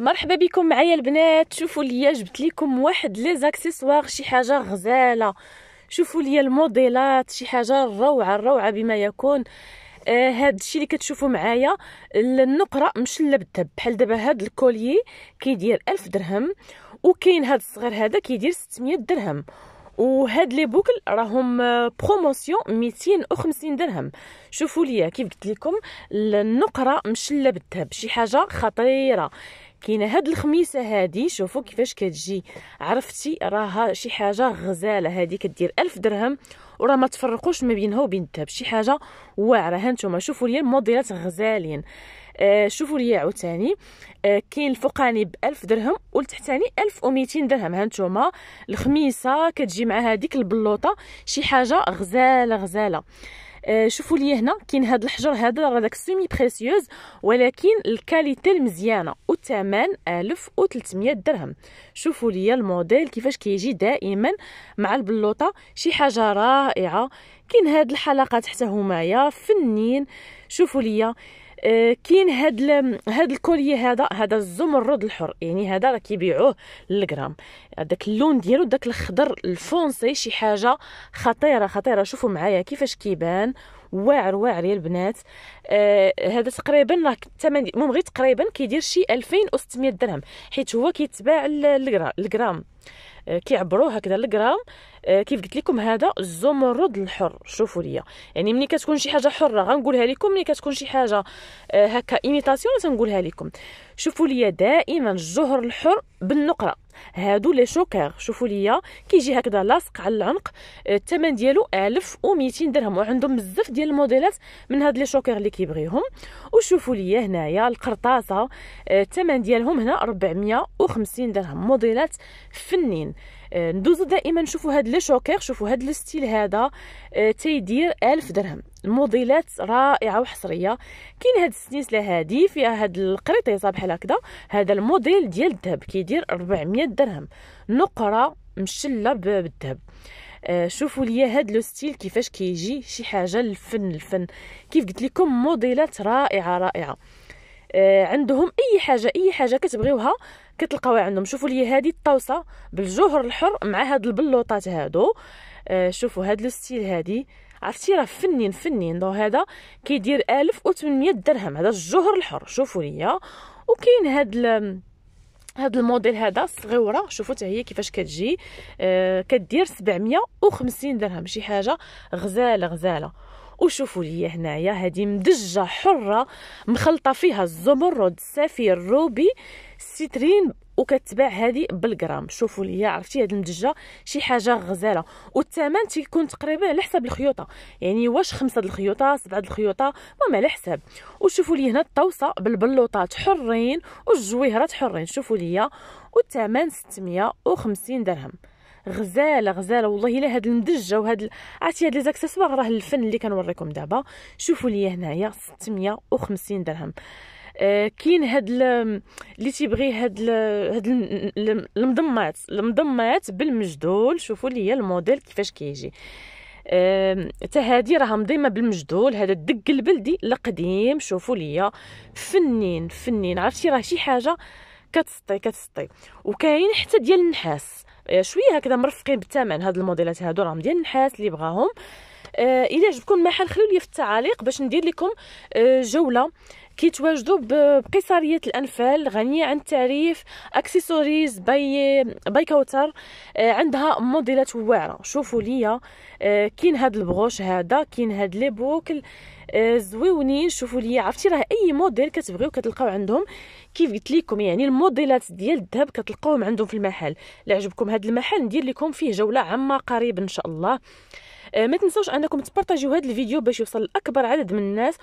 مرحبا بكم معايا البنات شوفوا ليا جبت لكم واحد لي زاكسيسوار شي حاجه غزاله شوفوا ليا الموديلات شي حاجه روعه روعه بما يكون آه هاد الشيء اللي كتشوفوا معايا النقره مشله بالذهب بحال دابا هاد الكوليي كيدير ألف درهم وكاين هاد الصغير هذا كيدير 600 درهم وهاد لي بوكل راهم بروموسيون آه، 250 درهم شوفوا ليا كيف قلت لكم النقره مشله بالذهب شي حاجه خطيره كاينه هاد الخميسه هادي شوفوا كيفاش كتجي عرفتي راها شي حاجه غزاله هادي كدير ألف درهم وراه ما تفرقوش ما بينها وبين الذهب شي حاجه واعره ها نتوما شوفوا لي الموديلات غزالين آه شوفوا لي عاوتاني آه كاين الفوقاني ب 1000 درهم والتحتاني 1200 درهم ها نتوما الخميسه كتجي مع هذيك البلوطه شي حاجه غزاله غزاله آه شوفوا لي هنا كاين هذا الحجر هذا راه داك سيمي بريسيوز ولكن الكاليتي المزيانه والثمن 1300 درهم شوفوا لي الموديل كيفاش كيجي دائما مع البلوطه شي حاجه رائعه كاين هاد الحلقات حتى همايا فنين شوفوا لي آه، كاين هاد هاد الكولي هذا هذا الزمرد الحر يعني هذا راه كيبيعوه للغرام داك اللون ديالو داك الخضر الفونسي شي حاجه خطيره خطيره شوفوا معايا كيفاش كيبان واعر واعر يا البنات آه تقريبا راه الثمن المهم غير تقريبا كيدير شي 2600 درهم حيت هو كيتباع للغرام آه كيعبروه هكذا آه آه، كيف قلت لكم هذا الزمرد الحر شوفوا ليا يعني ملي كتكون شي حاجه حره غنقولها لكم ملي كتكون شي حاجه آه، هكا ايميتاسيون تنقولها لكم شوفوا ليا دائما الجهر الحر بالنقره هادو لي شوكر شوفوا ليا كيجي هكذا لاصق على العنق آه، الثمن ديالو 1200 درهم وعندهم بزاف ديال الموديلات من هاد لي شوكر اللي كيبغيهم وشوفوا ليا هنايا القرطاسه الثمن ديالهم هنا 450 درهم موديلات فنين آه، ندوزو دائما نشوفوا هاد لي شوكير شوفوا هاد لو ستيل هذا آه، تيدير 1000 درهم الموديلات رائعه وحصريه كاين هاد السنيسله هادي فيها هاد القريطيصه بحال هكذا هذا الموديل ديال الذهب كيدير 400 درهم نقره مشله بالذهب آه شوفوا لي هاد لو ستيل كيفاش كيجي شي حاجه الفن الفن كيف قلت لكم موديلات رائعه رائعه آه، عندهم اي حاجه اي حاجه كتبغيوها كتلقاوها عندهم شوفوا لي هذه الطوسه بالجوهر الحر مع هاد البلوطات هادو آه، شوفوا هاد لو ستيل هادي عرفتي راه فنين فنين دو هذا كيدير 1800 درهم هذا الجوهر الحر شوفوا لي وكاين هاد هذا الموديل هذا صغيوره شوفوا حتى هي كيفاش كتجي آه كدير 750 درهم شي حاجه غزاله غزاله وشوفوا لي هنايا هذه مدجه حره مخلطه فيها الزمرد السفير الروبي السترين وكتباع هذه بالغرام شوفوا لي عرفتي هذه المدجه شي حاجه غزاله والثمن تيكون تقريبا على حساب الخيوطه يعني واش خمسه د الخيوطه سبعه د الخيوطه المهم على حساب وشوفوا لي هنا الطوسه بالبلوطات حرين والجويهرات حرين شوفوا لي والثمن 650 درهم غزاله غزاله والله الا هاد المدجه وهاد عرفتي هاد ليزاكسيسوار راه الفن اللي كنوريكم دابا شوفوا لي هنايا 650 درهم آه، كاين هاد اللي تيبغي هاد هاد المضمات المضمات بالمجدول شوفوا لي الموديل كيفاش كيجي آه، حتى هادي راها مضيمه بالمجدول هذا الدق البلدي القديم شوفوا لي فنين فنين عرفتي راه شي حاجه كتسطي كتسطي وكاين حتى ديال النحاس آه، شويه هكذا مرفقين بالثمن هاد الموديلات هادو راهم ديال النحاس اللي بغاهم الا عجبكم المحل خليو لي في التعاليق باش ندير لكم جوله كيتواجدوا بقصريه الانفال غنيه عن التعريف اكسسواريز باي باي كوتر عندها موديلات واعره شوفوا ليا آه، كاين هاد البغوش هذا كاين هاد لي بوكل آه، زويونين شوفوا ليا عرفتي راه اي موديل كتبغيو كتلقاو عندهم كيف قلت لكم يعني الموديلات ديال الذهب كتلقاوهم عندهم في المحل لعجبكم عجبكم هاد المحل ندير لكم فيه جوله عامه قريب ان شاء الله آه، ما تنسوش انكم تبارطاجيو هذا الفيديو باش يوصل لاكبر عدد من الناس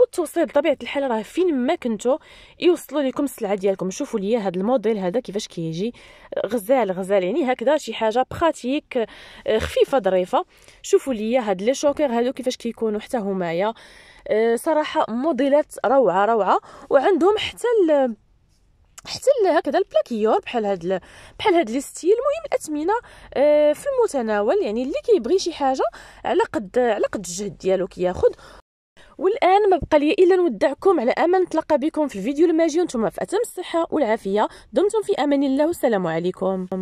والتوصيل بطبيعه الحال راه فين ما كنتو يوصلوا لكم السلعه ديالكم شوفوا ليا هذا الموديل هذا كيفاش كيجي غزال غزال يعني هكذا شي حاجه براتيك آه، خفيفه ظريفه شوفوا ليا هاد لي شوكر هادو كيفاش كيكونوا حتى همايا آه، صراحه موديلات روعه روعه وعندهم حتى حتى هكذا البلاكيور بحال هاد بحال هاد لي ستيل المهم الاثمنه آه، في المتناول يعني اللي كيبغي شي حاجه على قد على قد الجهد ديالو كياخد والان ما بقى لي الا نودعكم على امل نتلاقى بكم في الفيديو الماجي وانتم في اتم الصحه والعافيه دمتم في امان الله والسلام عليكم